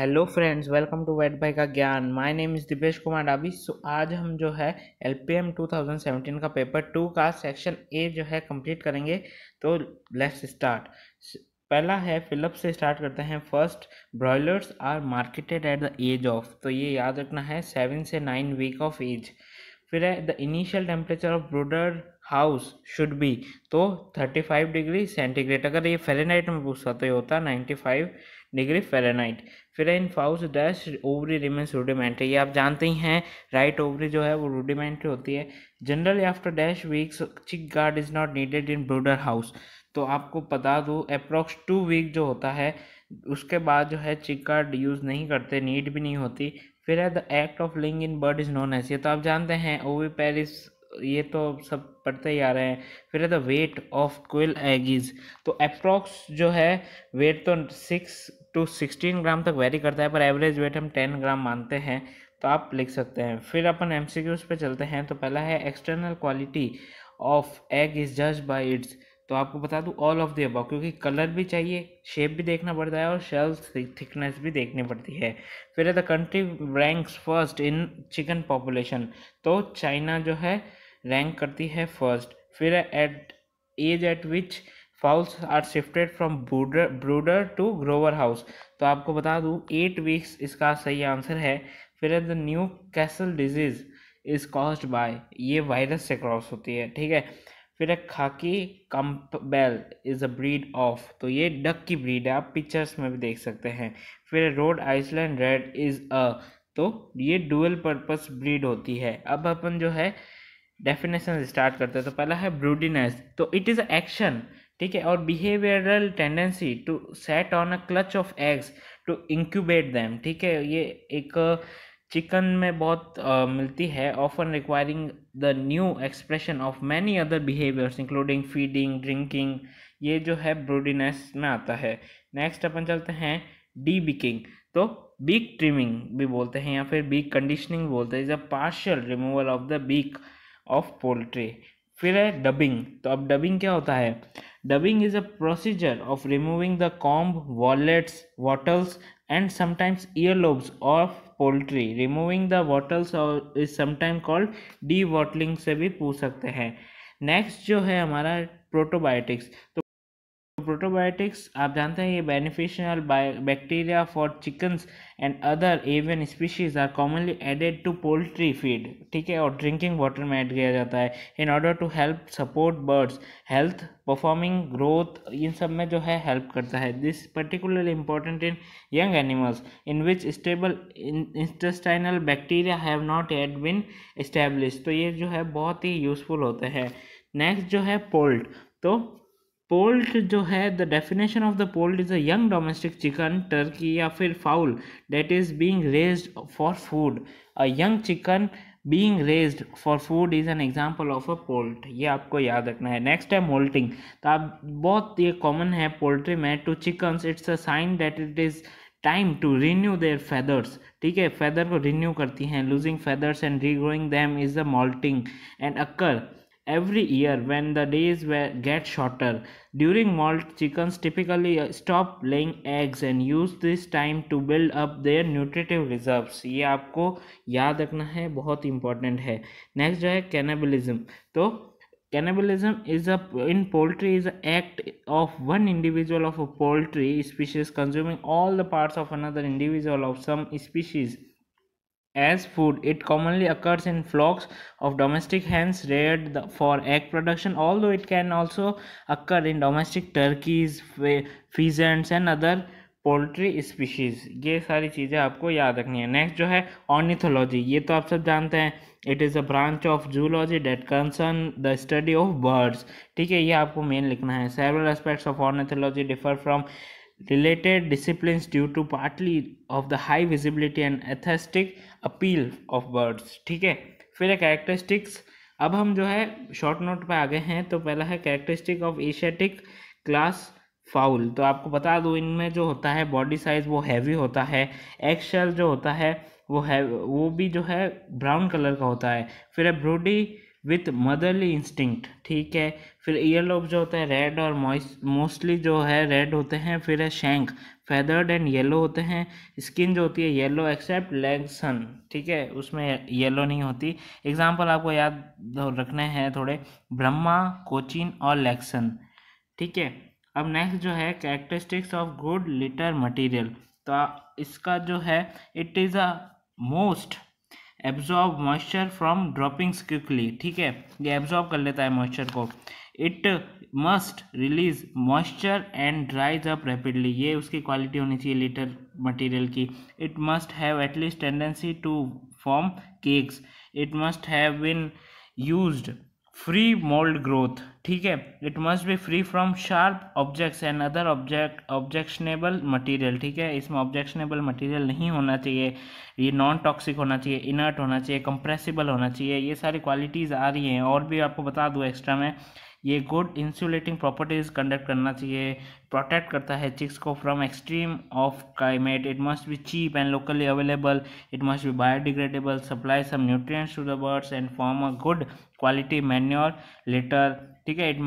Hello friends welcome to vet भाई का ज्ञान my name is Dipesh Kumar Dabi so आज हम जो है L P M two thousand seventeen का पेपर टू का सेक्शन ए जो है कंप्लीट करेंगे तो लेट्स स्टार्ट पहला है फिलअप से स्टार्ट करते हैं first broilers are marketed at the age of तो ये याद रखना है सेवन से नाइन वीक ऑफ एज फिर है the initial temperature of brooder house should be तो थर्टी फाइव डिग्री सेंटीग्रेड अगर ये फेरेनाइट में पूछता तो ये होता है फाइव डिग्री फेरेनाइट फिनाइन फाउस डैश ओवरी रिमेंस रूडिमेंट्री ये आप जानते ही हैं राइट ओवरी जो है वो रूडिमेंट्री होती है generally after dash weeks chick guard is not needed in brooder house तो आपको बता दूँ अप्रोक्स टू वीक जो होता है उसके बाद जो है चिक गार्ड यूज़ नहीं करते नीड भी नहीं होती फिर है the act of laying in bird is known as ये तो आप जानते हैं ओवी पेरिस ये तो सब पढ़ते ही आ रहे हैं फिर है the weight of quail eggs तो अप्रॉक्स जो है वेट तो सिक्स टू सिक्सटीन ग्राम तक वेरी करता है पर एवरेज वेट हम टेन ग्राम मानते हैं तो आप लिख सकते हैं फिर अपन एम सी क्यूज पर चलते हैं तो पहला है external quality of egg is जज बाई इट्स तो आपको बता दूँ ऑल ऑफ द अबव क्योंकि कलर भी चाहिए शेप भी देखना पड़ता है और शेल्स थिकनेस भी देखनी पड़ती है फिर the country ranks first in chicken population तो चाइना जो है रैंक करती है फर्स्ट फिर at age at which fowls are shifted from brooder brooder to grower house तो आपको बता दूँ एट वीक्स इसका सही आंसर है फिर the Newcastle disease is caused by ये वायरस से क्रॉस होती है ठीक है फिर है khaki bell is a breed of तो ये डक की ब्रीड है आप पिक्चर्स में भी देख सकते हैं फिर Rhode Island Red is a तो ये डुअल पर्पस ब्रीड होती है अब अपन जो है डेफिनेशन स्टार्ट करते हैं तो पहला है ब्रूडीनेस तो इट इज़ अ एक्शन ठीक है और behavioural tendency to set on a clutch of eggs to incubate them ठीक है ये एक चिकन में बहुत uh, मिलती है often requiring the new expression of many other behaviours including feeding drinking ये जो है ब्रूडीनेस में आता है नेक्स्ट अपन चलते हैं डी बिकिंग तो बीक ट्रिमिंग भी बोलते हैं या फिर बीक कंडीशनिंग बोलते हैं is a partial removal of the beak of poultry फिर है डबिंग तो अब डबिंग क्या होता है Dubbing is a procedure of removing the comb, wallets, wattles, and sometimes earlobes of poultry removing the wattles और is sometime called dewattling से भी पूछ सकते हैं नेक्स्ट जो है हमारा प्रोटोबायोटिक्स तो प्रोटोबायोटिक्स आप जानते हैं ये beneficial bacteria for chickens and other avian species are commonly added to poultry feed ठीक है और ड्रिंकिंग वाटर में ऐड किया जाता है in order to help support birds health performing growth इन सब में जो है हेल्प करता है this particularly important in young animals in which stable intestinal bacteria have not yet been establish तो ये जो है बहुत ही यूज़फुल होते हैं नेक्स्ट जो है पोल्ट तो पोल्ट जो है the definition of the poult is a young domestic chicken turkey या फिर fowl that is being raise for food a young chicken being raise for food is an example of a poult ये आपको याद रखना है next है moulting तो आप बहुत ये कॉमन है पोल्ट्री में to chickens it's a sign that it is time to renew their feathers ठीक है फेदर को रिन्यू करती हैं losing feathers and regrowing them is the moulting and occur every year when the days were, get shorter. During molt, chickens typically uh, stop laying eggs and use this time to build up their nutritive reserves. ये आपको याद रखना है बहुत important है Next जो है cannibalism. तो cannibalism is a in poultry is an act of one individual of a poultry species consuming all the parts of another individual of some species As food, it commonly occurs in flocks of domestic hens reared for egg production, although it can also occur in domestic turkeys, pheasants, and other poultry species ये सारी चीज़ें आपको याद रखनी है next जो है ornithology ये तो आप सब जानते हैं it is a branch of zoology that concern the study of birds ठीक है ये आपको मेन लिखना है several aspects of ornithology differ from related disciplines due to partly of the high visibility and aesthetic appeal of birds ठीक है फिर है कैरेक्टरिस्टिक्स अब हम जो है शॉर्ट नोट पे आ गए हैं तो पहला है characteristic of Asiatic class fowl तो आपको बता दूँ इनमें जो होता है बॉडी साइज वो हैवी होता है एग शेल जो होता है वो है वो भी जो है ब्राउन कलर का होता है फिर है ब्रूडी विथ मदरली इंस्टिंक्ट ठीक है फिर ईयर लोब जो होता है रेड और मोस्टली जो है रेड होते हैं फिर है शेंक फेदर्ड एंड येलो होते हैं स्किन जो होती है येलो एक्सेप्ट लेग सन ठीक है उसमें येलो नहीं होती एग्जाम्पल आपको याद रखने हैं थोड़े ब्रह्मा कोचिन और लेक्सन ठीक है अब नेक्स्ट जो है characteristics of good litter material तो इसका जो है it is a most absorb moisture from droppings quickly ठीक है ये एब्जॉर्ब कर लेता है मॉइस्चर को it must release moisture and dries up rapidly ये उसकी क्वालिटी होनी चाहिए लीटर मटीरियल की it must have at least tendency to form cakes it must have been used free mould growth ठीक है it must be free from sharp objects and other object objectionable material ठीक है इसमें objectionable material नहीं होना चाहिए ये नॉन टॉक्सिक होना चाहिए इनर्ट होना चाहिए कंप्रेसिबल होना चाहिए ये सारी क्वालिटीज़ आ रही हैं और भी आपको बता दूँ एक्स्ट्रा में ये गुड इंसुलेटिंग प्रॉपर्टीज़ कंडक्ट करना चाहिए प्रोटेक्ट करता है चिक्स को from extreme of climate it must be cheap and locally available it must be biodegradable supply some nutrients to the birds and form a good quality manure later ठीक है it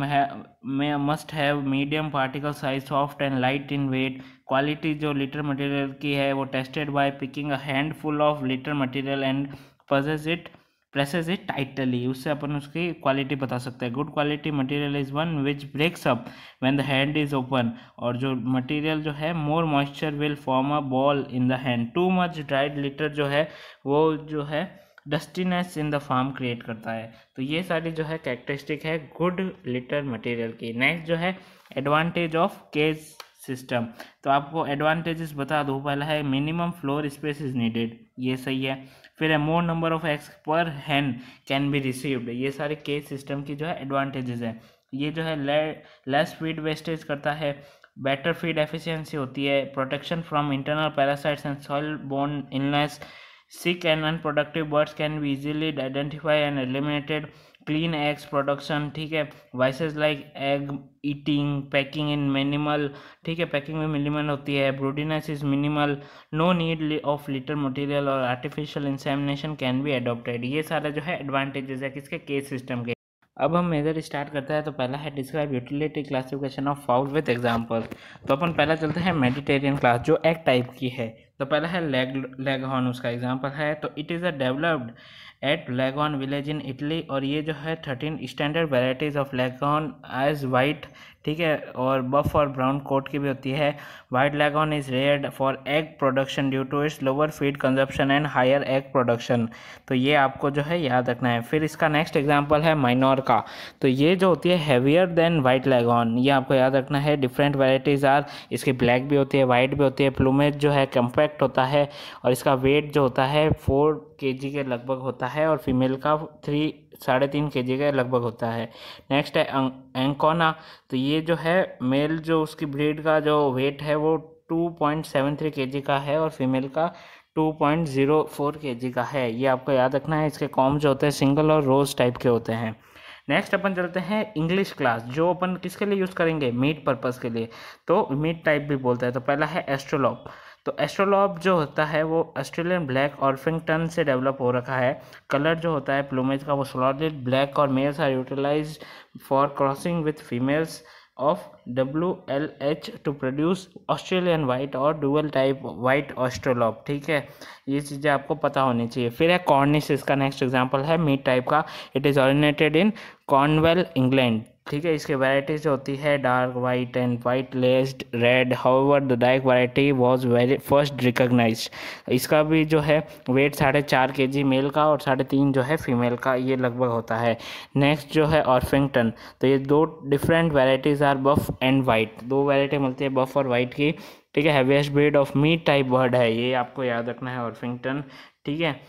में must have medium particle size soft and light in weight quality जो litter material की है वो tested by picking a handful of litter material and pages it presses it tightly उससे अपन उसकी क्वालिटी बता सकते हैं good quality material is one which breaks up when the hand is open और जो मटेरियल जो है more moisture will form a ball in the hand too much dried litter जो है वो जो है dustiness in the farm create करता है तो ये सारी जो है कैरेक्टरिस्टिक है गुड लिटर मटेरियल की नेक्स्ट जो है एडवांटेज ऑफ केज सिस्टम तो आपको एडवांटेजेस बता दो पहला है minimum floor space is needed ये सही है फिर है more number of eggs per hand can be received ये सारे केज सिस्टम की जो है एडवांटेजेस है ये जो है लेस फीड वेस्टेज करता है बेटर फीड एफिशिएंसी होती है protection from internal parasites and soil borne illness Sick and unproductive birds can be easily identified and eliminated. Clean eggs production ठीक है vices like egg eating packing in minimal ठीक है packing में minimal होती है broodiness is minimal no need of litter material और artificial insemination can be adopted ये सारा जो है एडवांटेजेस है किसके केस सिस्टम के अब हम मेजर स्टार्ट करते हैं तो पहला है describe utility classification of fowl with example तो अपन पहला चलते हैं मेडिटेरियन क्लास जो एक टाइप की है तो पहला है लेग लेगहॉन उसका एग्जाम्पल है तो it is a developed at Leghorn village in Italy और ये जो है thirteen standard varieties of Leghorn as white ठीक है और बफ और ब्राउन कोट की भी होती है white Leghorn is rare for egg production due to its lower feed consumption and higher egg production तो ये आपको जो है याद रखना है फिर इसका नेक्स्ट एग्जाम्पल है माइनॉर का तो ये जो होती है हैवियर देन वाइट लेगहॉन ये आपको याद रखना है डिफरेंट वेराइटीज़ आर इसकी ब्लैक भी होती है वाइट भी होती है प्लूमेज जो है कंपेक्ट कॉम्पैक्ट होता है और इसका वेट जो होता है फोर के जी के लगभग होता है और फीमेल का थ्री साढ़े तीन के जी के लगभग होता है नेक्स्ट है एंकोना तो ये जो है मेल जो उसकी ब्रीड का जो वेट है वो टू पॉइंट सेवन थ्री के जी का है और फीमेल का टू पॉइंट ज़ीरो फोर के जी का है ये आपको याद रखना है इसके कॉम जो होते हैं सिंगल और रोज़ टाइप के होते हैं नेक्स्ट अपन चलते हैं इंग्लिश क्लास जो अपन किसके लिए यूज़ करेंगे मीट पर्पज़ के लिए तो मीट टाइप भी बोलते हैं तो पहला है एस्ट्रोलॉप तो एस्ट्रोलॉब जो होता है वो ऑस्ट्रेलियन ब्लैक ऑर्फिंगटन से डेवलप हो रखा है कलर जो होता है प्लूमेज का वो सोलॉडेड ब्लैक और males are utilise for crossing with females of W L H to produce Australian white और डुअल टाइप वाइट ऑस्ट्रोलॉप ठीक है ये चीज़ें आपको पता होनी चाहिए फिर है कॉर्निस इसका नेक्स्ट एग्जाम्पल है मीट टाइप का it is originated in Cornwall England ठीक है इसके वैराइटीज होती है dark white and white laced red however the dark variety was very first recognise इसका भी जो है वेट साढ़े चार के जी मेल का और साढ़े तीन जो है फीमेल का ये लगभग होता है नेक्स्ट जो है ऑर्फिंगटन तो ये दो different varieties are buff and white दो वैराइटी मिलती है बफ और वाइट की ठीक है heaviest breed of meat type bird है ये आपको याद रखना है ऑर्फिंगटन ठीक है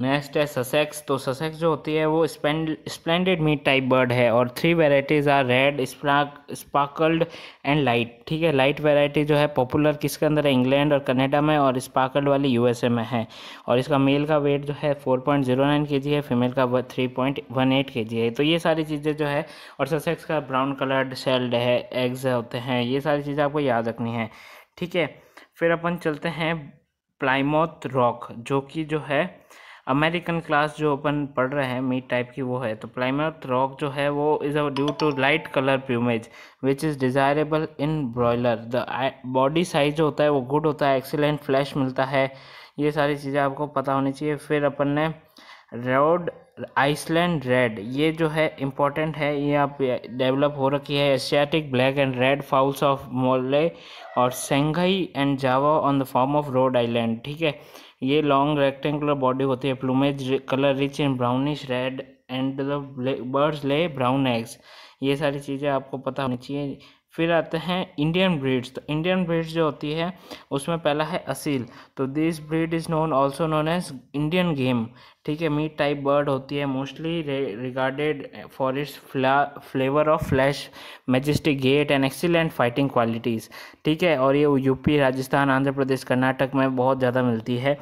नेक्स्ट है ससेक्स तो ससेक्स जो होती है वो स्पलेंडेड मीट टाइप बर्ड है और three varieties are red spark sparkled and light ठीक है लाइट वेराइटी जो है पॉपुलर किसके अंदर है इंग्लैंड और कनाडा में और स्पार्कल्ड वाली यूएसए में है और इसका मेल का वेट जो है फोर पॉइंट जीरो नाइन के जी है फीमेल का थ्री पॉइंट वन एट के जी है तो ये सारी चीज़ें जो है और ससेक्स का ब्राउन कलर्ड शेल्ड है एग्ज होते हैं ये सारी चीज़ें आपको याद रखनी है ठीक है फिर अपन चलते हैं प्लाइमोथ रॉक जो कि जो है अमेरिकन क्लास जो अपन पढ़ रहे हैं मीट टाइप की वो है तो प्लाइमाउथ रॉक जो है वो is a due to light colour plumage which is desirable in broiler the body size जो होता है वो गुड होता है एक्सीलेंट फ्लैश मिलता है ये सारी चीज़ें आपको पता होनी चाहिए फिर अपन ने रोड आइसलैंड रेड ये जो है इम्पॉर्टेंट है ये आप डेवलप हो रखी है Asiatic black and red fowls of Malay और Shanghai and Java on the form of Rhode Island ठीक है ये लॉन्ग रेक्टेंगुलर बॉडी होती है plumage colour rich in brownish red and the birds lay brown eggs ये सारी चीज़ें आपको पता होनी चाहिए फिर आते हैं इंडियन ब्रीड्स तो इंडियन ब्रीड्स जो होती है उसमें पहला है असील तो this breed is known also known as Indian game ठीक है मीट टाइप बर्ड होती है mostly regarded for its flavour of flesh majestic gait and excellent fighting qualities ठीक है और ये यूपी राजस्थान आंध्र प्रदेश कर्नाटक में बहुत ज़्यादा मिलती है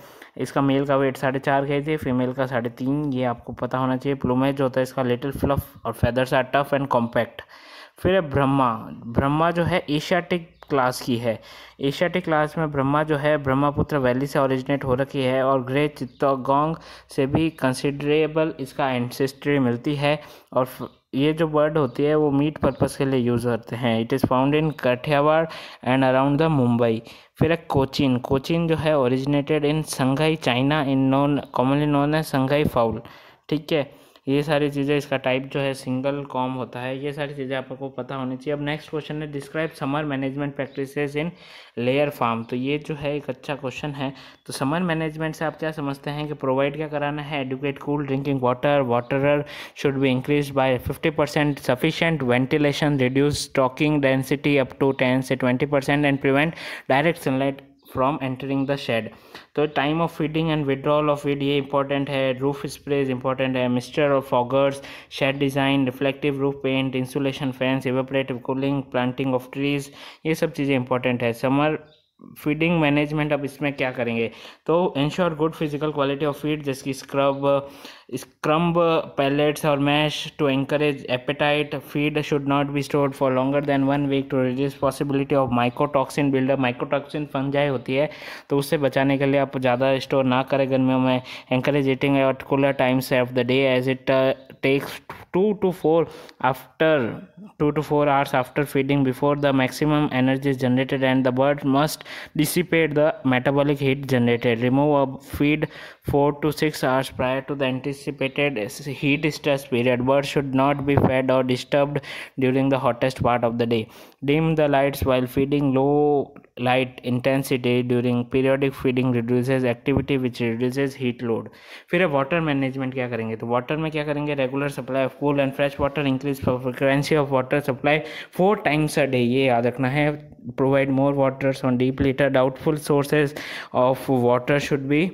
इसका मेल का वेट साढ़े चार के जी फीमेल का साढ़े तीन ये आपको पता होना चाहिए प्लूमेज होता है इसका लिटिल फ्लफ और feathers are tough and compact फिर है ब्रह्मा ब्रह्मा जो है एशियाटिक क्लास की है एशियाटिक क्लास में ब्रह्मा जो है ब्रह्मपुत्र वैली से ओरिजिनेट हो रखी है और ग्रे चित्तौगोंग से भी कंसिडरेबल इसका एंसेस्ट्री मिलती है और ये जो वर्ड होती है वो मीट पर्पज़ के लिए यूज़ होते हैं it is found in Kathiawar and around the Mumbai फिर है कोचिन कोचिन जो है originated in Shanghai China in known commonly known है संघाई फाउल ठीक है ये सारी चीज़ें इसका टाइप जो है सिंगल कॉम होता है ये सारी चीज़ें आपको पता होनी चाहिए अब नेक्स्ट क्वेश्चन है describe summer management practices in layer farm तो ये जो है एक अच्छा क्वेश्चन है तो समर मैनेजमेंट से आप क्या समझते हैं कि प्रोवाइड क्या कराना है educate cool drinking water waterer should be increase by fifty percent sufficient ventilation reduce stocking density up to ten से twenty percent and prevent direct sunlight from entering the shed तो time of feeding and withdrawal of feed ये important है roof sprays important है mister of foggers shade design reflective roof paint insulation fans evaporative cooling planting of trees ये सब चीज़ें important है summer feeding management अब इसमें क्या करेंगे तो ensure good physical quality of feed जैसे कि स्क्रब स्क्रम्ब पैलेट्स और mash to encourage appetite feed should not be stored for longer than one week to reduce possibility of mycotoxin buildup mycotoxin fungi होती है तो उससे बचाने के लिए आप ज़्यादा स्टोर ना करें गर्मियों में encourage eating at cooler times of the day as it takes two to four after two to four hours after feeding before the maximum energy is generated and the bird must dissipate the metabolic heat generated remove a feed 4 to 6 hours prior to the anticipated heat stress period. Birds should not be fed or disturbed during the hottest part of the day. Dim the lights while feeding. Low light intensity during periodic feeding reduces activity which reduces heat load. फिर अब water management क्या करेंगे तो water में क्या करेंगे regular supply of cool and fresh water increase frequency of water supply four times a day ये याद रखना है provide more waters on deep litter doubtful sources of water should be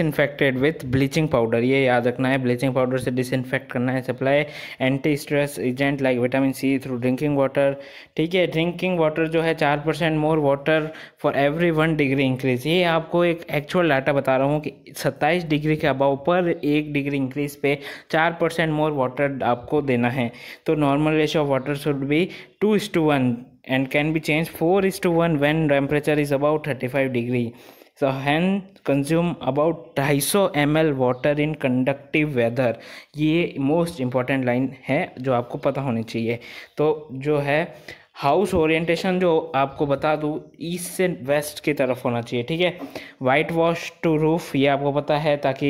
infected with bleaching powder ये याद रखना है bleaching powder से disinfect करना है supply anti stress agent like vitamin C through drinking water ठीक है ड्रिंकिंग वाटर जो है चार percent more water for every one degree increase ये आपको एक एक्चुअल डाटा बता रहा हूँ कि सत्ताईस डिग्री के अबाव पर एक डिग्री इंक्रीज पे चार परसेंट मोर वाटर आपको देना है तो normal ratio of water should be two is to one and can be change four is to one when temperature is about thirty five degree so hen consume about ढाई सौ M L water in conductive weather ये most important line है जो आपको पता होनी चाहिए तो जो है हाउस ओरिएंटेशन जो आपको बता दूँ ईस्ट से वेस्ट की तरफ होना चाहिए ठीक है वाइट वॉश टू रूफ ये आपको पता है ताकि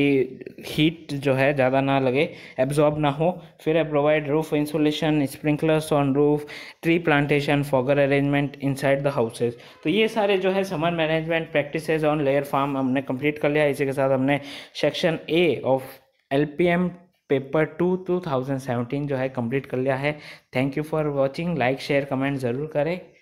हीट जो है ज़्यादा ना लगे एब्जॉर्ब ना हो फिर है provide roof insulation sprinklers on roof tree plantation fogger arrangement inside the houses तो ये सारे जो है summer management practice on layer farm हमने कम्प्लीट कर लिया इसी के साथ हमने section A of L P M paper two two thousand seventeen जो है कंप्लीट कर लिया है thank you for watching like share comment ज़रूर करें